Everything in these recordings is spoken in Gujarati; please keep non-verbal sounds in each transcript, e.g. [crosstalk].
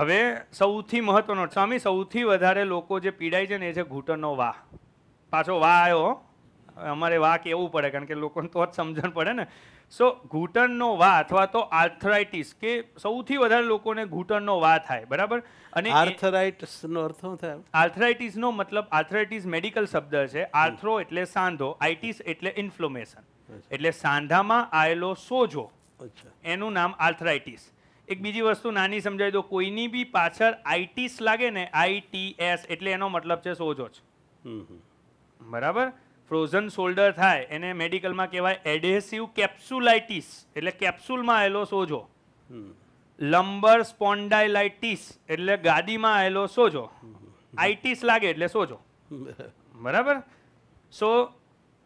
હવે સૌથી મહત્વનો સ્વામી સૌથી વધારે લોકો જે પીડાય છે ને એ છે ઘૂંટણનો વાહ પાછો વાહ આવ્યો અમારે વાહ કેવું પડે કારણ કે લોકોને તો જ સમજણ પડે ને સો ઘૂંટણનો વાહ અથવા તો આર્થરાઇટિસ કે સૌથી વધારે લોકોને ઘૂંટણનો વાહ થાય બરાબર અને આર્થરાઇટિસનો અર્થ શું થાય આર્થરાઇટિસનો મતલબ આર્થરાઇટિસ મેડિકલ શબ્દ છે આર્થ્રો એટલે સાંધો આઇટિસ એટલે ઇન્ફ્લોમેશન એટલે સાંધામાં આવેલો સોજો એનું નામ આર્થરાઇટિસ એક બીજી વસ્તુ નાની સમજાવી દો કોઈની બી પાછળ આઈટીસ લાગે ને આઈટીએસ એટલે એનો મતલબ છે સોજો સોજોજ બરાબર ફ્રોઝન શોલ્ડર થાય એને મેડિકલમાં કહેવાય એડહેસિવ કેપ્સ્યુલાઇટિસ એટલે કેપ્સ્યુલમાં આવેલો સોજો લંબર સ્પોન્ડાઇલાઇટિસ એટલે ગાદીમાં આવેલો સોજો આઇટિસ લાગે એટલે સોજો બરાબર સો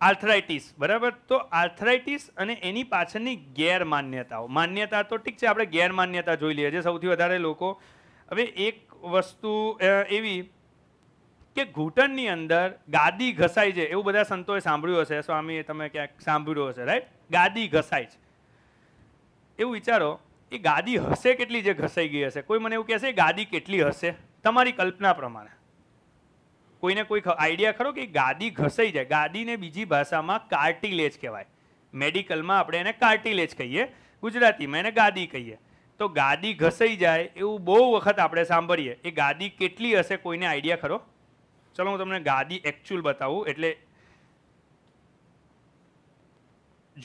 આર્થરાઇટિસ બરાબર તો આર્થરાઇટિસ અને એની પાછળની ગેરમાન્યતાઓ માન્યતા તો ઠીક છે આપણે ગેરમાન્યતા જોઈ લઈએ છીએ સૌથી વધારે લોકો હવે એક વસ્તુ એવી કે ઘૂંટણની અંદર ગાદી ઘસાય છે એવું બધા સંતોએ સાંભળ્યું હશે સ્વામીએ તમે ક્યાંક સાંભળ્યું હશે રાઈટ ગાદી ઘસાય છે એવું વિચારો એ ગાદી હશે કેટલી જે ઘસાઈ ગઈ હશે કોઈ મને એવું કહેશે ગાદી કેટલી હશે તમારી કલ્પના પ્રમાણે કોઈને કોઈ આઈડિયા ખરો કે ગાદી ઘસાઈ જાય ગાદીને બીજી ભાષામાં કાર્ટિલેજ કહેવાય મેડિકલમાં આપણે એને કાર્ટિલેજ કહીએ ગુજરાતીમાં એને ગાદી કહીએ તો ગાદી ઘસાઈ જાય એવું બહુ વખત આપણે સાંભળીએ એ ગાદી કેટલી હશે કોઈને આઈડિયા ખરો ચલો હું તમને ગાદી એકચ્યુઅલ બતાવું એટલે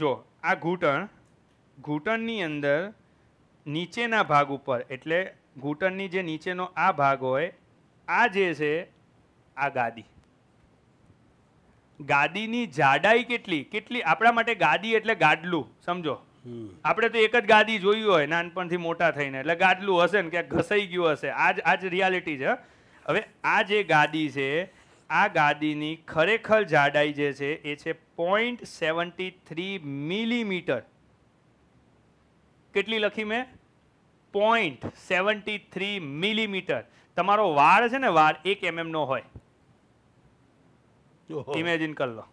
જો આ ઘૂંટણ ઘૂંટણની અંદર નીચેના ભાગ ઉપર એટલે ઘૂંટણની જે નીચેનો આ ભાગ હોય આ જે છે આ ગાદી ગાદીની જાડાઈ કેટલી કેટલી આપણા માટે ગાદી એટલે ગાડલું સમજો આપણે તો એક જ ગાદી જોઈ હોય નાનપણથી મોટા થઈને એટલે ગાડલું હશે ને ક્યાંક ઘસાઈ ગયું હશે આજ આજ રિયાલિટી છે હવે આ જે ગાદી છે આ ગાદીની ખરેખર જાડાઈ જે છે એ છે પોઈન્ટ સેવન્ટી થ્રી મિલીમીટર કેટલી લખી મેં પોઈન્ટ સેવન્ટી થ્રી મિલીમીટર તમારો વાળ છે ને વાળ એક એમએમનો હોય ઇમેજિન કરી લો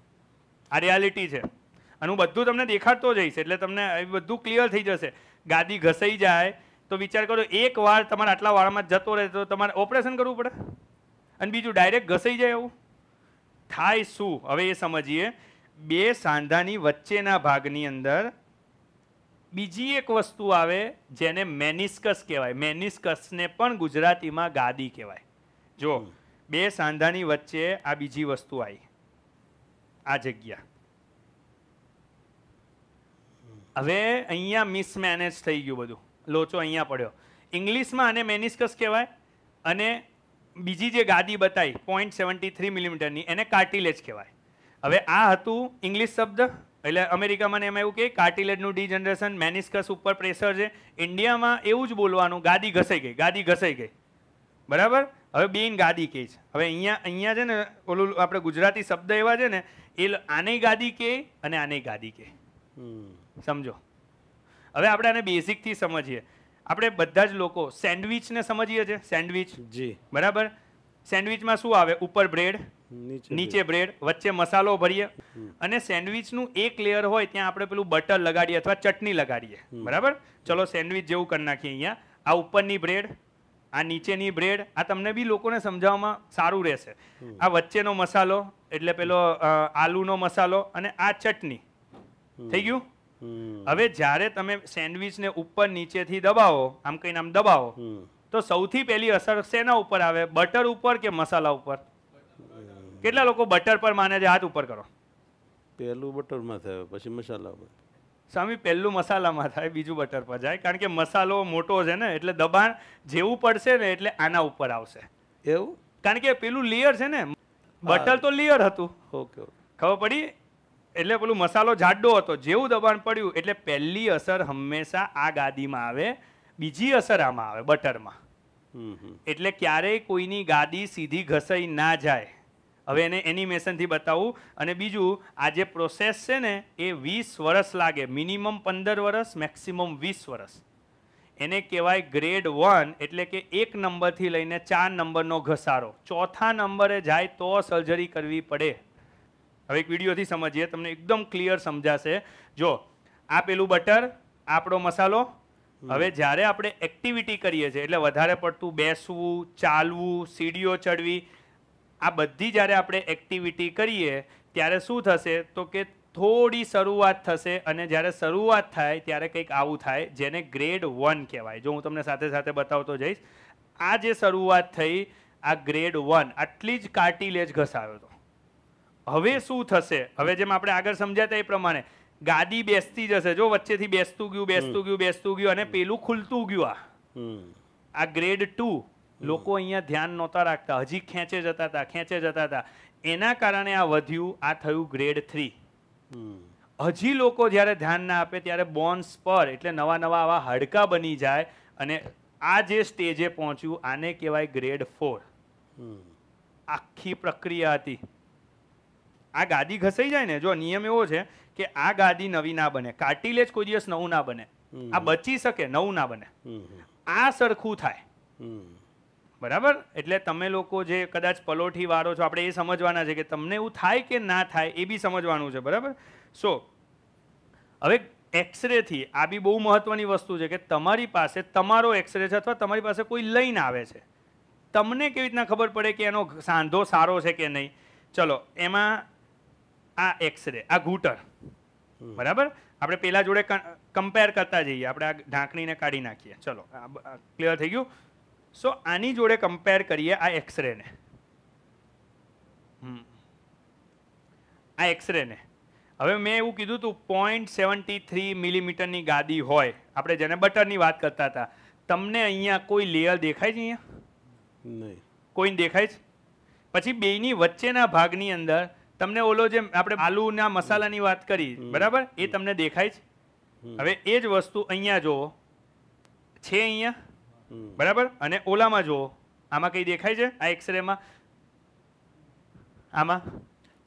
આ રિયાલિટી છે અને હું બધું તમને દેખાડતો જઈશ એટલે તમને બધું ક્લિયર થઈ જશે ગાદી ઘસાઈ જાય તો વિચાર કરો એક વાર તમારે આટલા વાળામાં જતો રહે તો તમારે ઓપરેશન કરવું પડે અને બીજું ડાયરેક્ટ ઘસાઈ જાય એવું થાય શું હવે એ સમજીએ બે સાંધાની વચ્ચેના ભાગની અંદર બીજી એક વસ્તુ આવે જેને મેનિસ્કસ કહેવાય મેનિસ્કસને પણ ગુજરાતીમાં ગાદી કહેવાય જો બે સાંધાની વચ્ચે આ બીજી વસ્તુ આવી આ જગ્યા હવે અહીંયા મિસમેનેજ થઈ ગયું બધું લોચો અહીંયા પડ્યો ઇંગ્લિશમાં આને મેનિસ્કસ કહેવાય અને બીજી જે ગાદી બતાવી પોઈન્ટ સેવન્ટી થ્રી મિલીમીટરની એને કાર્ટિલેજ કહેવાય હવે આ હતું ઇંગ્લિશ શબ્દ એટલે અમેરિકામાં એમાં એવું કે કાર્ટિલેજનું ડિજનરેશન મેનિસ્કસ ઉપર પ્રેશર છે ઇન્ડિયામાં એવું જ બોલવાનું ગાદી ઘસાઈ ગઈ ગાદી ઘસાઈ ગઈ બરાબર હવે બેન ગાદી કે છે હવે અહીંયા અહીંયા છે ને ઓલું આપણે ગુજરાતી શબ્દ એવા છે ને એ આને ગાદી કે અને આને ગાદી કે સમજો હવે આપણે આને બેઝિકથી સમજીએ આપણે બધા જ લોકો સેન્ડવિચને સમજીએ છીએ સેન્ડવિચ જી બરાબર સેન્ડવિચમાં શું આવે ઉપર બ્રેડ નીચે બ્રેડ વચ્ચે મસાલો ભરીએ અને સેન્ડવિચનું એક લેયર હોય ત્યાં આપણે પેલું બટર લગાડીએ અથવા ચટણી લગાડીએ બરાબર ચલો સેન્ડવિચ જેવું કરી નાખીએ અહીંયા આ ઉપરની બ્રેડ આ નીચેની બ્રેડ આ તમને બી લોકોને સમજાવવામાં સારું રહેશે આ વચ્ચેનો મસાલો એટલે પેલો આલુનો મસાલો અને આ ચટણી થઈ ગયું હવે જ્યારે તમે સેન્ડવિચને ઉપર નીચેથી દબાવો આમ કહીને આમ દબાવો તો સૌથી પહેલી અસર શેના ઉપર આવે બટર ઉપર કે મસાલા ઉપર કેટલા લોકો બટર પર માને છે હાથ ઉપર કરો પહેલું માં થાય પછી મસાલા ઉપર સ્વામી પહેલું મસાલામાં થાય બીજું બટર પર જાય કારણ કે મસાલો મોટો છે ને એટલે દબાણ જેવું પડશે ને એટલે આના ઉપર આવશે એવું કારણ કે પેલું લેયર છે ને બટર તો લેયર હતું ઓકે ખબર પડી એટલે પેલું મસાલો જાડો હતો જેવું દબાણ પડ્યું એટલે પહેલી અસર હંમેશા આ ગાદીમાં આવે બીજી અસર આમાં આવે બટરમાં એટલે ક્યારેય કોઈની ગાદી સીધી ઘસાઈ ના જાય હવે એને એનિમેશનથી બતાવું અને બીજું આ જે પ્રોસેસ છે ને એ વીસ વરસ લાગે મિનિમમ પંદર વરસ મેક્સિમમ વીસ વર્ષ એને કહેવાય ગ્રેડ વન એટલે કે એક નંબરથી લઈને ચાર નંબરનો ઘસારો ચોથા નંબરે જાય તો સર્જરી કરવી પડે હવે એક વિડીયોથી સમજીએ તમને એકદમ ક્લિયર સમજાશે જો આ પેલું બટર આપણો મસાલો હવે જ્યારે આપણે એક્ટિવિટી કરીએ છીએ એટલે વધારે પડતું બેસવું ચાલવું સીડીઓ ચડવી આ બધી જ્યારે આપણે એક્ટિવિટી કરીએ ત્યારે શું થશે તો કે થોડી શરૂઆત થશે અને જ્યારે શરૂઆત થાય ત્યારે કંઈક આવું થાય જેને ગ્રેડ વન કહેવાય જો હું તમને સાથે સાથે બતાવતો જઈશ આ જે શરૂઆત થઈ આ ગ્રેડ વન આટલી જ કાર્ટિલેજ ઘસાયો હતો હવે શું થશે હવે જેમ આપણે આગળ સમજાતા એ પ્રમાણે ગાદી બેસતી જશે જો વચ્ચેથી બેસતું ગયું બેસતું ગયું બેસતું ગયું અને પેલું ખુલતું ગયું આ આ ગ્રેડ ટુ લોકો અહીંયા ધ્યાન નહોતા રાખતા હજી ખેંચે જતા હતા ખેંચે જતા હતા એના કારણે આ વધ્યું આ થયું ગ્રેડ થ્રી હજી લોકો જ્યારે ધ્યાન ના આપે ત્યારે બોન્સ પર એટલે નવા નવા આવા હાડકા બની જાય અને આ જે સ્ટેજે પહોંચ્યું આને કહેવાય ગ્રેડ ફોર આખી પ્રક્રિયા હતી આ ગાદી ઘસાઈ જાય ને જો નિયમ એવો છે કે આ ગાદી નવી ના બને કાર્ટિલેજ કોઈ દિવસ નવું ના બને આ બચી શકે નવું ના બને આ સરખું થાય બરાબર એટલે તમે લોકો જે કદાચ પલોઠી વાળો છો આપણે એ સમજવાના છે કે તમને એવું થાય કે ના થાય એ બી સમજવાનું છે બરાબર સો હવે એક્સરેથી આ બી બહુ મહત્ત્વની વસ્તુ છે કે તમારી પાસે તમારો એક્સરે છે અથવા તમારી પાસે કોઈ લઈને આવે છે તમને કેવી રીતના ખબર પડે કે એનો સાંધો સારો છે કે નહીં ચલો એમાં આ એક્સરે આ ઘૂંટર બરાબર આપણે પેલા જોડે કમ્પેર કરતા જઈએ આપણે આ ઢાંકણીને કાઢી નાખીએ ચલો આ ક્લિયર થઈ ગયું સો આની જોડે કમ્પેર કરીએ આ એક્સરેને આ એક્સરેને હવે મેં એવું કીધું હતું પોઈન્ટ સેવન્ટી થ્રી મિલીમીટરની ગાદી હોય આપણે જેને બટરની વાત કરતા હતા તમને અહીંયા કોઈ લેયર દેખાય છે અહીંયા નહીં કોઈને દેખાય છે પછી બેની વચ્ચેના ભાગની અંદર તમને ઓલો જે આપણે આલુના મસાલાની વાત કરી બરાબર એ તમને દેખાય છે હવે એ જ વસ્તુ અહીંયા જુઓ છે અહીંયા બરાબર અને ઓલામાં જુઓ આમાં કઈ દેખાય છે આ એક્સરેમાં આમાં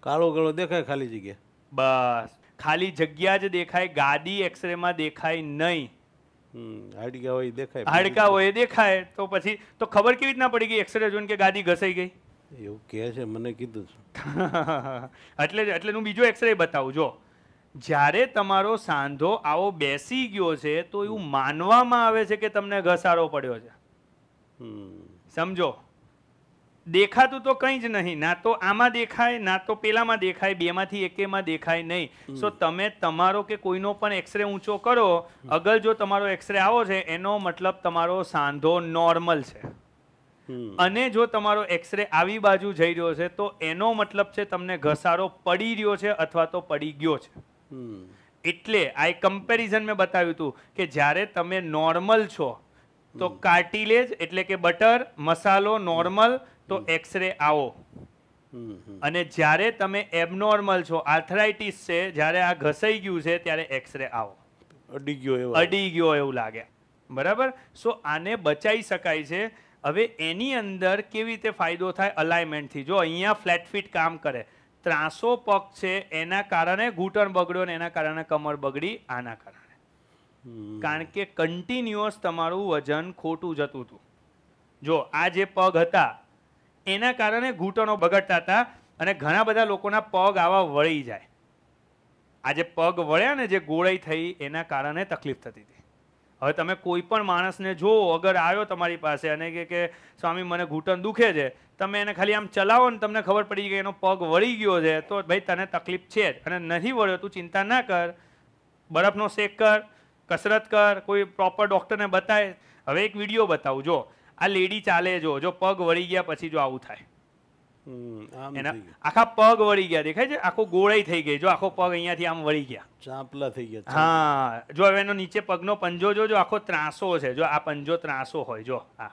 કાળો કાળો દેખાય ખાલી જગ્યા બસ ખાલી જગ્યા જ દેખાય ગાડી એક્સરેમાં દેખાય નહીં હાડકા હોય દેખાય હાડકા હોય દેખાય તો પછી તો ખબર કેવી રીતના પડી ગઈ એક્સરે જોઈને કે ગાડી ઘસાઈ ગઈ એવું કહે છે મને કીધું [laughs] એટલે એટલે હું બીજો એક્સરે બતાવું જો જ્યારે તમારો સાંધો આવો બેસી ગયો છે તો એવું માનવામાં આવે છે કે તમને ઘસારો પડ્યો છે સમજો દેખાતું તો કંઈ જ નહીં ના તો આમાં દેખાય ના તો પેલામાં દેખાય બેમાંથી એકેમાં દેખાય નહીં સો તમે તમારો કે કોઈનો પણ એક્સરે ઊંચો કરો અગર જો તમારો એક્સરે આવો છે એનો મતલબ તમારો સાંધો નોર્મલ છે અને જો તમારો એક્સરે આવી બાજુ જઈ રહ્યો છે તો એનો મતલબ છે તમને ઘસારો પડી રહ્યો છે અથવા તો પડી ગયો છે એટલે આ કમ્પેરિઝન મેં બતાવ્યું હતું કે જ્યારે તમે નોર્મલ છો તો કાર્ટિલેજ એટલે કે બટર મસાલો નોર્મલ તો એક્સરે આવો અને જ્યારે તમે એબનોર્મલ છો આર્થરાઇટિસ છે જ્યારે આ ઘસાઈ ગયું છે ત્યારે એક્સરે આવો અડી ગયો એવો અડી ગયો એવું લાગે બરાબર સો આને બચાવી શકાય છે હવે એની અંદર કેવી રીતે ફાયદો થાય અલાઇમેન્ટથી જો અહીંયા ફ્લેટ ફીટ કામ કરે ત્રાસો પગ છે એના કારણે ઘૂંટણ બગડ્યો ને એના કારણે કમર બગડી આના કારણે કારણ કે કન્ટિન્યુઅસ તમારું વજન ખોટું જતું હતું જો આ જે પગ હતા એના કારણે ઘૂંટણો બગડતા હતા અને ઘણા બધા લોકોના પગ આવા વળી જાય આ જે પગ વળ્યા ને જે ગોળાઈ થઈ એના કારણે તકલીફ થતી હતી હવે તમે કોઈ પણ માણસને જો અગર આવ્યો તમારી પાસે અને કે કે સ્વામી મને ઘૂંટણ દુખે છે તમે એને ખાલી આમ ચલાવો ને તમને ખબર પડી કે એનો પગ વળી ગયો છે તો ભાઈ તને તકલીફ છે જ અને નહીં વળ્યો તું ચિંતા ના કર બરફનો શેક કર કસરત કર કોઈ પ્રોપર ડૉક્ટરને બતાવે હવે એક વિડીયો બતાવું જો આ લેડી ચાલે જો જો પગ વળી ગયા પછી જો આવું થાય એના આખા પગ વળી ગયા દેખાય છે આખો ગોળાઈ થઈ ગઈ જો આખો પગ અહીંયાથી આમ વળી ગયા ચાંપલા થઈ ગયા હા જો હવે એનો નીચે પગનો પંજો જો જો આખો ત્રાસો છે જો આ પંજો ત્રાસો હોય જો આ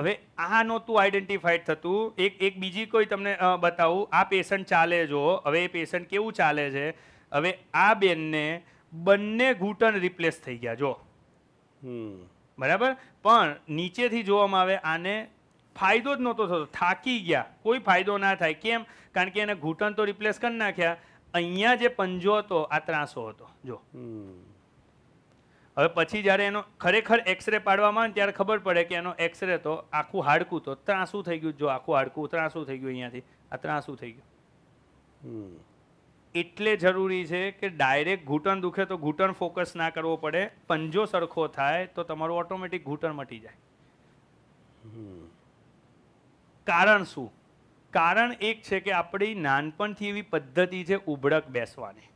હવે આ નહોતું આઈડેન્ટિફાઈડ થતું એક એક બીજી કોઈ તમને બતાવું આ પેશન્ટ ચાલે જો હવે એ પેશન્ટ કેવું ચાલે છે હવે આ બેનને બંને ઘૂંટણ રિપ્લેસ થઈ ગયા જો બરાબર પણ નીચેથી જોવામાં આવે આને ફાયદો જ નહોતો થતો થાકી ગયા કોઈ ફાયદો ના થાય કેમ કારણ કે એને ઘૂંટણ તો રિપ્લેસ કરી નાખ્યા અહીંયા જે પંજો હતો આ ત્રાસો હતો જો હવે પછી જ્યારે એનો ખરેખર એક્સરે પાડવામાં આવે ત્યારે ખબર પડે કે એનો એક્સરે તો આખું હાડકું તો ત્રાસું થઈ ગયું જો આખું હાડકું ત્રાસું થઈ ગયું અહીંયાથી આ ત્રાસું થઈ ગયું એટલે જરૂરી છે કે ડાયરેક્ટ ઘૂંટણ દુખે તો ઘૂંટણ ફોકસ ના કરવો પડે પંજો સરખો થાય તો તમારું ઓટોમેટિક ઘૂંટણ મટી જાય હમ કારણ શું કારણ એક છે કે આપણી નાનપણથી એવી પદ્ધતિ છે ઉબડક બેસવાની